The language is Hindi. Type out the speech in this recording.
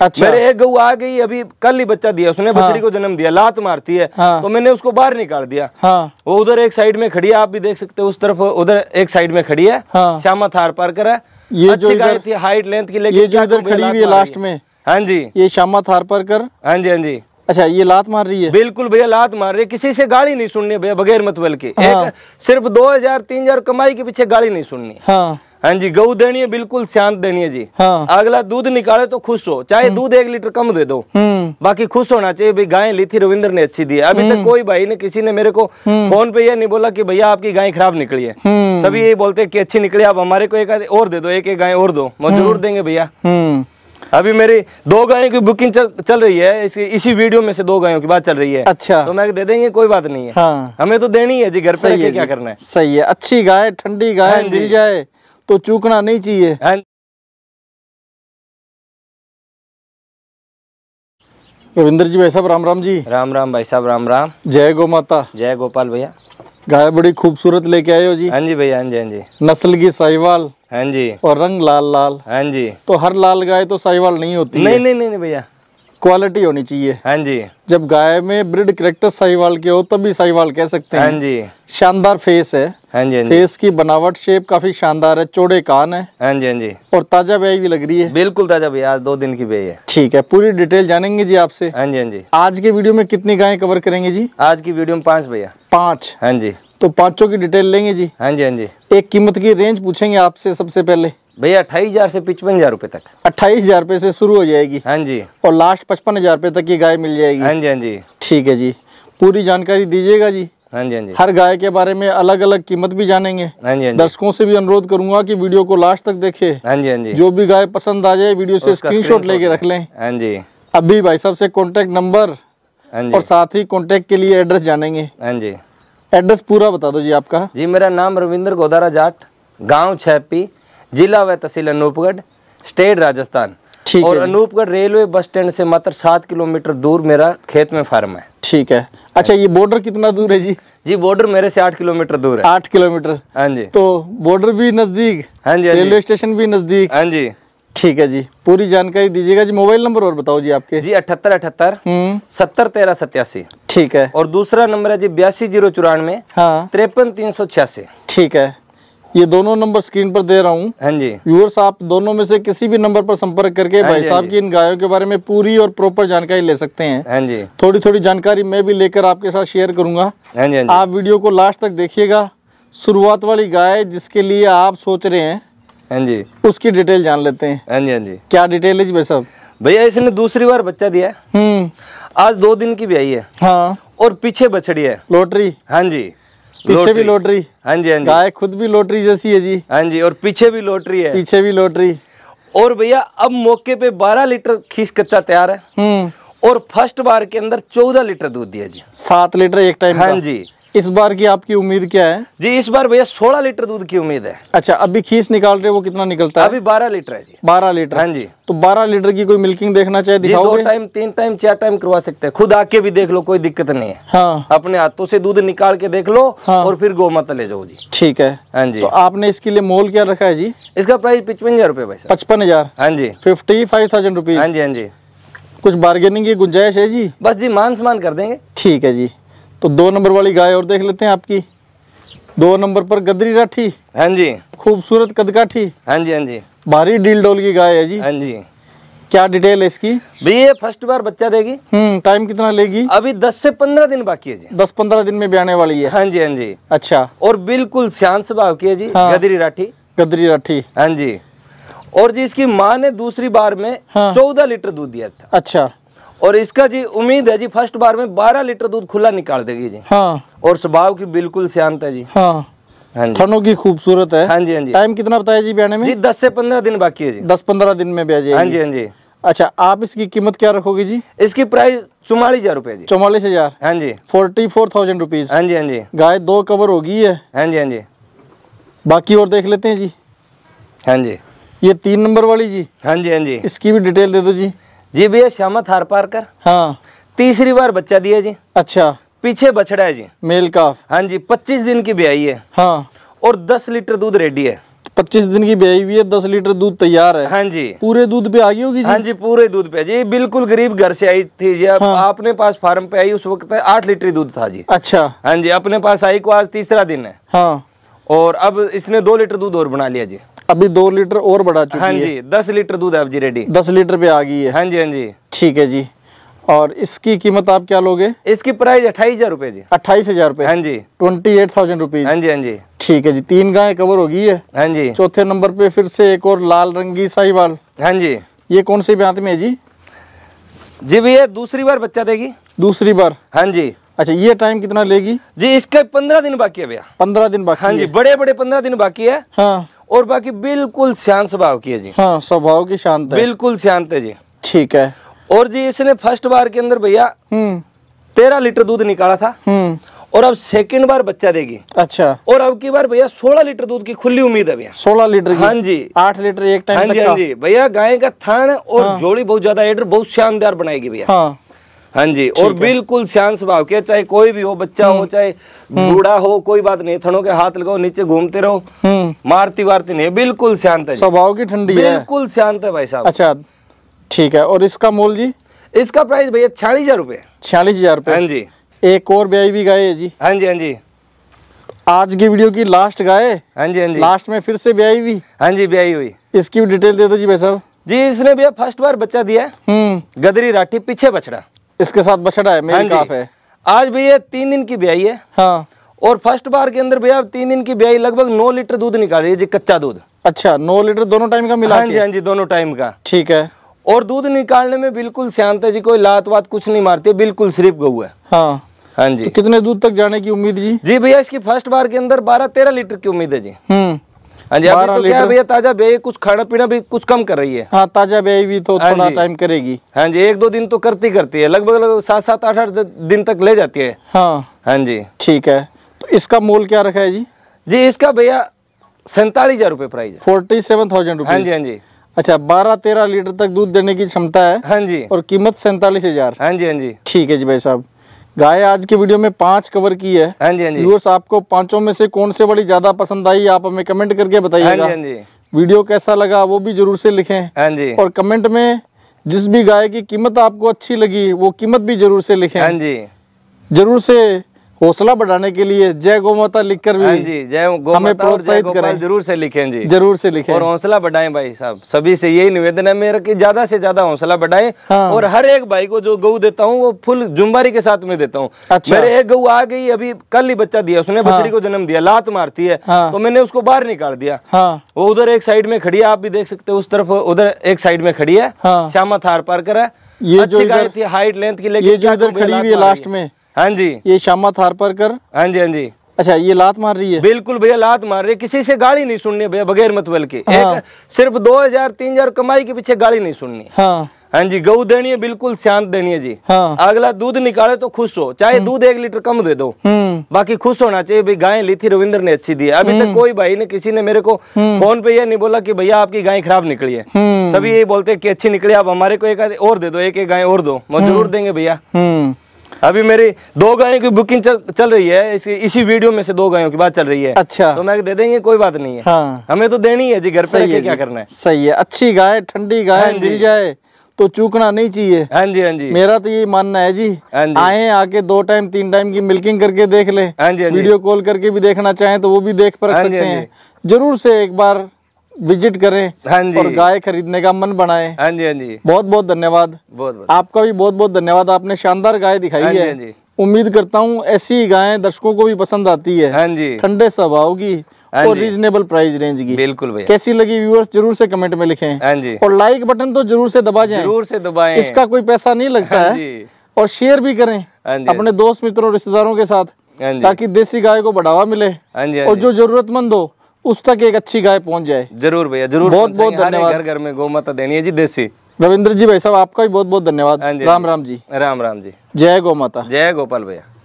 अच्छा मेरे एक गऊ आ गई अभी कल ही बच्चा दिया उसने हाँ। बछड़ी को जन्म दिया लात मारती है हाँ। तो मैंने उसको बाहर निकाल दिया हाँ। वो उधर एक साइड में खड़ी है आप भी देख सकते हो उस तरफ उधर एक साइड में खड़ी है हाँ। श्यामा थार पार कर है ये जो इधर थी हाइट लेंथ की लेकिन ये जो इधर खड़ी हुई है लास्ट में हाँ जी ये श्यामा थार पार कर हाँ जी हाँ जी अच्छा ये लात मार रही है बिल्कुल भैया लात मार रही है किसी से गाड़ी नहीं सुननी भैया बगैर मतबल की हाँ। सिर्फ दो हजार तीन हजार कमाई के पीछे गाड़ी नहीं सुननी हाँ हाँ जी गऊ देनी है बिल्कुल शांत देनी है जी हाँ। अगला दूध निकाले तो खुश हो चाहे हम्म। दूध एक लीटर कम दे दो हम्म। बाकी खुश होना चाहिए भाई गाय ली थी रविंद्र ने अच्छी दी है अभी तक हम्म। कोई भाई ने किसी ने मेरे को फोन पे ये नहीं बोला कि भैया आपकी गाय खराब निकली है सभी यही बोलते हैं कि अच्छी निकली आप हमारे को एक और दे दो एक एक गाय और दो हम जरूर देंगे भैया अभी मेरी दो गायों की बुकिंग चल, चल रही है इसी इसी वीडियो में से दो गायों की बात चल रही है अच्छा तो मैं दे देंगे कोई बात नहीं है हाँ। हमें तो देनी है जी घर पे क्या करना है सही है अच्छी गाय ठंडी गाय हाँ मिल जाए तो चूकना नहीं चाहिए रविंद्र जी भाई साहब राम राम जी राम राम भाई साहब राम राम जय गो माता जय गोपाल भैया गाय बड़ी खूबसूरत लेके आये हो जी हाँ जी भैया हाँ जी हाँ जी नस्ल की साहिवाल हाँ जी और रंग लाल लाल हाँ जी तो हर लाल गाय तो साहिवाल नहीं होती नहीं नहीं नहीं, नहीं भैया क्वालिटी होनी चाहिए हाँ जी जब गाय में ब्रिड करेक्टर साहिवाल के हो तभी साहिवाल कह सकते हैं हाँ जी शानदार फेस है हाँ जी फेस हाँ की बनावट शेप काफी शानदार है चौड़े कान है हाँ जी हाँ जी और ताजा ब्याई भी लग रही है बिल्कुल ताजा ब्याई आज दो दिन की ब्याई है ठीक है पूरी डिटेल जानेंगे जी आपसे हाँ जी हाँ जी आज के वीडियो में कितनी गाय कवर करेंगे जी आज की वीडियो में पांच भैया पांच हाँ जी तो पांचों की डिटेल लेंगे जी हाँ जी हाँ जी एक कीमत की रेंज पूछेंगे आपसे सबसे पहले भैया अट्ठाईस हजार से पचपन हजार रुपए तक अट्ठाईस हजार रूपए से शुरू हो जाएगी हाँ जी और लास्ट पचपन हजार रुपए तक की गाय मिल जाएगी हाँ जी हाँ जी ठीक है जी पूरी जानकारी दीजिएगा जी हाँ जी हाँ जी हर गाय के बारे में अलग अलग कीमत भी जानेंगे हाँ जी हाँ जी दर्शकों से भी अनुरोध करूंगा कि वीडियो को लास्ट तक देखे हाँ जी हाँ जी जो भी गाय पसंद आ जाए वीडियो से स्क्रीनशॉट लेके रख लें हाँ जी अभी भाई साहब से कॉन्टेक्ट नंबर हाँ और साथ ही कॉन्टेक्ट के लिए एड्रेस जानेंगे हाँ जी एड्रेस पूरा बता दो जी आपका जी मेरा नाम रविंद्र गोदारा जाट गाँव छैपी जिला व तहसील अनूपगढ़ स्टेट राजस्थान और अनूपगढ़ रेलवे बस स्टैंड से मात्र सात किलोमीटर दूर मेरा खेत में फार्म है ठीक है अच्छा ये बॉर्डर कितना दूर है जी जी बॉर्डर मेरे से आठ किलोमीटर दूर है आठ किलोमीटर हाँ जी तो बॉर्डर भी नजदीक हाँ, हाँ जी रेलवे स्टेशन भी नजदीक हाँ जी ठीक है जी पूरी जानकारी दीजिएगा जी मोबाइल नंबर और बताओ जी आपके जी अठहत्तर अठहत्तर हम्म। सत्तर तेरह सत्यासी ठीक है और दूसरा नंबर है जी बयासी जीरो चौरानवे हाँ तिरपन तीन सौ छियासी ठीक है ये दोनों नंबर स्क्रीन पर दे रहा हूँ हाँ जी व्यूअर्स आप दोनों में से किसी भी नंबर पर संपर्क करके हाँ भाई हाँ साहब की इन गायों के बारे में पूरी और प्रॉपर जानकारी ले सकते हैं हाँ जी थोड़ी थोड़ी जानकारी मैं भी लेकर आपके साथ शेयर करूंगा हाँ जी हाँ आप वीडियो को लास्ट तक देखिएगा शुरुआत वाली गाय जिसके लिए आप सोच रहे हैं हाँ जी उसकी डिटेल जान लेते हैं हाँ जी हाँ जी क्या डिटेल है जी भाई साहब भैया इसने दूसरी बार बच्चा दिया है हम्म। आज दो दिन की भी आई है हाँ और पीछे बछड़ी है लोटरी हाँ जी पीछे भी लोटरी हाँ जी हाँ जी गाय खुद भी लोटरी जैसी है जी हाँ जी और पीछे भी लोटरी है पीछे भी लोटरी और भैया अब मौके पे 12 लीटर खीस कच्चा तैयार है हम्म। और फर्स्ट बार के अंदर 14 लीटर दूध दिया जी सात लीटर एक टाइम हाँ जी इस बार की आपकी उम्मीद क्या है जी इस बार भैया सोलह लीटर दूध की उम्मीद है अच्छा अभी खीस निकाल रहे वो कितना निकलता है अभी बारह लीटर है जी बारह लीटर हाँ जी तो बारह लीटर की कोई मिल्किंग देखना चाहे दो टाइम तीन टाइम चार टाइम करवा सकते हैं खुद आके भी देख लो कोई दिक्कत नहीं है हाँ। अपने हाथों से दूध निकाल के देख लो हाँ। और फिर गौ माता ले जाओ जी ठीक है हाँ जी तो आपने इसके लिए मोल क्या रखा है जी इसका प्राइस पचपन हजार रूपए भाई पचपन हजार हाँ जी फिफ्टी फाइव थाउजेंड रुपीज हाँ जी हाँ जी कुछ बार्गेनिंग की गुंजाइश है जी बस जी मान सम्मान कर देंगे ठीक है जी तो दो नंबर वाली गाय और देख लेते हैं आपकी दो नंबर पर गदरी राठी हाँ जी खूबसूरत कदकाठी हाँ जी हाँ जी भारी डील डोल की गाय है जी हाँ जी क्या डिटेल है इसकी भाई ये फर्स्ट बार बच्चा देगी हम्म टाइम कितना लेगी अभी 10 से 15 दिन बाकी है जी 10-15 दिन में ब्याने वाली है हाँ जी हाँ जी अच्छा और बिल्कुल श्यान स्वभाव की है जी हाँ। गदरी राठी गदरी राठी हाँ जी और जी इसकी माँ ने दूसरी बार में हाँ। चौदह लीटर दूध दिया था अच्छा और इसका जी उम्मीद है जी फर्स्ट बार में बारह लीटर दूध खुला निकाल देगी जी हाँ और स्वभाव की बिल्कुल शांत है जी हाँ थनों हाँ की खूबसूरत है हाँ जी हाँ जी टाइम कितना बताया जी ब्याने में जी दस से पंद्रह दिन बाकी है जी दस पंद्रह दिन में ब्याजे हाँ जी हाँ जी अच्छा आप इसकी कीमत क्या रखोगे जी इसकी प्राइस चौवालीस हजार रूपए चौवालीस हजार हाँ जी फोर्टी फोर थाउजेंड रुपीज हाँ जी हाँ जी गाय दो कवर होगी है हाँ जी हाँ जी बाकी और देख लेते हैं जी हाँ जी ये तीन नंबर वाली जी हाँ जी हाँ जी इसकी भी डिटेल दे दो जी जी भैया श्यामा थार पारकर हाँ तीसरी बार बच्चा दिया जी अच्छा पीछे बछड़ा है जी मेल काफ हाँ जी पच्चीस दिन की ब्याई है हाँ और दस लीटर दूध रेडी है पच्चीस दिन की ब्याई भी है दस लीटर दूध तैयार है हाँ जी पूरे दूध पे आ गई होगी हाँ जी पूरे दूध पे जी बिल्कुल गरीब घर से आई थी जी हाँ। आपने पास फार्म पे आई उस वक्त आठ लीटर दूध था जी अच्छा हाँ जी अपने पास आई को आज तीसरा दिन है हाँ और अब इसने दो लीटर दूध और बना लिया जी अभी दो लीटर और बढ़ा चुकी हाँ जी, है जी दस लीटर दूध है अब जी रेडी दस लीटर पे आ गई है हाँ जी हाँ जी ठीक है जी और इसकी कीमत आप क्या लोगे इसकी प्राइस अट्ठाईस हजार रूपए जी अट्ठाईस हजार रूपए हाँ जी ट्वेंटी एट थाउजेंड रुपीज हाँ जी हाँ जी ठीक है जी तीन गाय कवर होगी है हाँ जी चौथे नंबर पे फिर से एक और लाल रंगी साहिवाल हाँ जी ये कौन सी ब्यांत में है जी जी भैया दूसरी बार बच्चा देगी दूसरी बार हाँ जी अच्छा ये टाइम कितना लेगी जी इसके पंद्रह दिन बाकी है भैया पंद्रह दिन बाकी हाँ जी बड़े बड़े पंद्रह दिन बाकी है हाँ और बाकी बिल्कुल शांत स्वभाव की है जी हाँ स्वभाव की शांत बिल्कुल शांत है जी ठीक है और जी इसने फर्स्ट बार के अंदर भैया हम्म। तेरह लीटर दूध निकाला था हम्म। और अब सेकंड बार बच्चा देगी अच्छा और अब की बार भैया सोलह लीटर दूध की खुली उम्मीद है भैया सोलह लीटर की हाँ जी आठ लीटर एक टाइम हाँ जी हाँ जी भैया गाय का थान और हाँ। जोड़ी बहुत ज्यादा एडर बहुत शानदार बनाएगी भैया हाँ। हाँ जी और बिल्कुल शांत स्वभाव के चाहे कोई भी हो बच्चा हो हम्म। चाहे हम्म। बूढ़ा हो कोई बात नहीं थनों के हाथ लगाओ नीचे घूमते रहो हम्म। मारती वारती नहीं बिल्कुल शांत है स्वभाव की ठंडी बिल्कुल शांत है भाई साहब अच्छा ठीक है और इसका मोल जी इसका प्राइस भैया छियालीस हजार रूपए छियालीस हजार रूपए हाँ जी एक और ब्याई भी गाय है जी हाँ जी हाँ जी आज की वीडियो की लास्ट गाय हाँ जी हाँ जी लास्ट में फिर से ब्याई हुई हाँ जी ब्याई हुई इसकी भी डिटेल दे दो जी भाई साहब जी इसने भैया फर्स्ट बार बच्चा दिया है गदरी राठी पीछे बछड़ा इसके साथ बछड़ा है मेल हाँ काफ है आज भैया तीन दिन की ब्याई है हाँ और फर्स्ट बार के अंदर भैया तीन दिन की ब्याई लगभग नौ लीटर दूध निकाल रही है जी कच्चा दूध अच्छा नौ लीटर दोनों टाइम का मिला हाँ जी हाँ जी दोनों टाइम का ठीक है और दूध निकालने में बिल्कुल शांत है जी कोई लात वात कुछ नहीं मारती बिल्कुल सिर्फ गऊ है हाँ हाँ जी तो कितने दूध तक जाने की उम्मीद जी जी भैया इसकी फर्स्ट बार के अंदर बारह तेरह लीटर की उम्मीद है जी हम्म हाँ बारह तो लीटर भैया ताजा ब्याई कुछ खाना पीना भी कुछ कम कर रही है हाँ ताजा ब्याई भी तो हाँ थोड़ा टाइम करेगी हाँ जी एक दो दिन तो करती करती है लगभग लगभग सात सात आठ आठ दिन तक ले जाती है हाँ हाँ जी ठीक है तो इसका मोल क्या रखा है जी जी इसका भैया सैतालीस हजार रूपए प्राइस फोर्टी सेवन थाउजेंड हाँ जी हाँ जी अच्छा बारह तेरह लीटर तक दूध देने की क्षमता है हाँ जी और कीमत सैंतालीस हजार हाँ जी हाँ जी ठीक है जी भाई साहब गाय आज के वीडियो में पांच कवर की है हाँ जी हाँ जी आपको पांचों में से कौन से बड़ी ज्यादा पसंद आई आप हमें कमेंट करके बताइएगा हाँ जी वीडियो हाँ कैसा लगा वो भी जरूर से लिखें हाँ जी और कमेंट में जिस भी गाय की कीमत आपको अच्छी लगी वो कीमत भी जरूर से लिखें हाँ जी जरूर से हौसला बढ़ाने के लिए जय गो माता लिख कर भी हाँ जय गो प्रोत्साहित करें जरूर से लिखें जी जरूर से लिखें और हौसला बढ़ाएं भाई साहब सभी से यही निवेदन है मेरा कि ज्यादा से ज्यादा हौसला बढ़ाएं हाँ। और हर एक भाई को जो गऊ देता हूँ वो फुल जुम्बारी के साथ में देता हूँ अच्छा। मेरे एक गऊ आ गई अभी कल ही बच्चा दिया उसने हाँ। बच्ची को जन्म दिया लात मारती है हाँ। तो मैंने उसको बाहर निकाल दिया वो उधर एक साइड में खड़ी है आप भी देख सकते हो उस तरफ उधर एक साइड में खड़ी है श्यामा थार पार कर है ये जो हाइट लेंथ की लेकिन ये जो इधर खड़ी हुई है लास्ट में हाँ जी ये शामा पर कर हाँ जी हाँ जी अच्छा ये लात मार रही है बिल्कुल भैया लात मार रही है किसी से गाड़ी नहीं सुननी भैया बगैर मतबल के हाँ। एक सिर्फ दो हजार तीन हजार कमाई के पीछे गाड़ी नहीं सुननी हाँ हाँ जी गऊ देनी है बिल्कुल शांत देनी है जी हाँ। अगला दूध निकाले तो खुश हो चाहे हम्म। दूध एक लीटर कम दे दो हम्म। बाकी खुश होना चाहिए भाई गाय ली थी रविंद्र ने अच्छी दी अभी तक हम्म। कोई भाई ने किसी ने मेरे को फोन पे यह नहीं बोला कि भैया आपकी गाय खराब निकली है सभी यही बोलते हैं कि अच्छी निकली आप हमारे को एक और दे दो एक एक गाय और दो मैं देंगे भैया अभी मेरी दो गायों की बुकिंग चल, चल रही है इस, इसी वीडियो में से दो गायों की बात चल रही है अच्छा तो मैं दे देंगे कोई बात नहीं है हाँ। हमें तो देनी है जी घर पे क्या करना है सही है अच्छी गाय ठंडी गाय हाँ मिल जाए तो चूकना नहीं चाहिए हाँ जी हाँ जी मेरा तो ये मानना है हाँ जी आए आके दो टाइम तीन टाइम की मिल्किंग करके देख ले वीडियो हाँ कॉल करके भी देखना चाहे तो वो भी देख पर सकते हैं जरूर से एक बार विजिट करें हाँ जी और गाय खरीदने का मन बनाए हाँ जी हाँ जी बहुत बहुत धन्यवाद बहुत बहुत आपका भी बहुत बहुत धन्यवाद आपने शानदार गाय दिखाई हाँ है हाँ उम्मीद करता हूँ ऐसी गाय दर्शकों को भी पसंद आती है हाँ जी ठंडे स्वभाव की हाँ और रीजनेबल प्राइस रेंज की बिल्कुल भैया कैसी लगी व्यूअर्स जरूर से कमेंट में लिखें हाँ जी और लाइक बटन तो जरूर से दबा जाए जरूर से दबाएं इसका कोई पैसा नहीं लगता हाँ है और शेयर भी करें अपने दोस्त मित्रों रिश्तेदारों के साथ ताकि देसी गाय को बढ़ावा मिले और जो जरूरतमंद हो उस तक एक अच्छी गाय पहुंच जाए जरूर भैया जरूर बहुत बहुत धन्यवाद घर घर में माता देनी है जी देसी रविंद्र जी भाई साहब आपका भी बहुत बहुत धन्यवाद हाँ हाँ राम राम जी राम राम जी जय गौ माता जय गोपाल भैया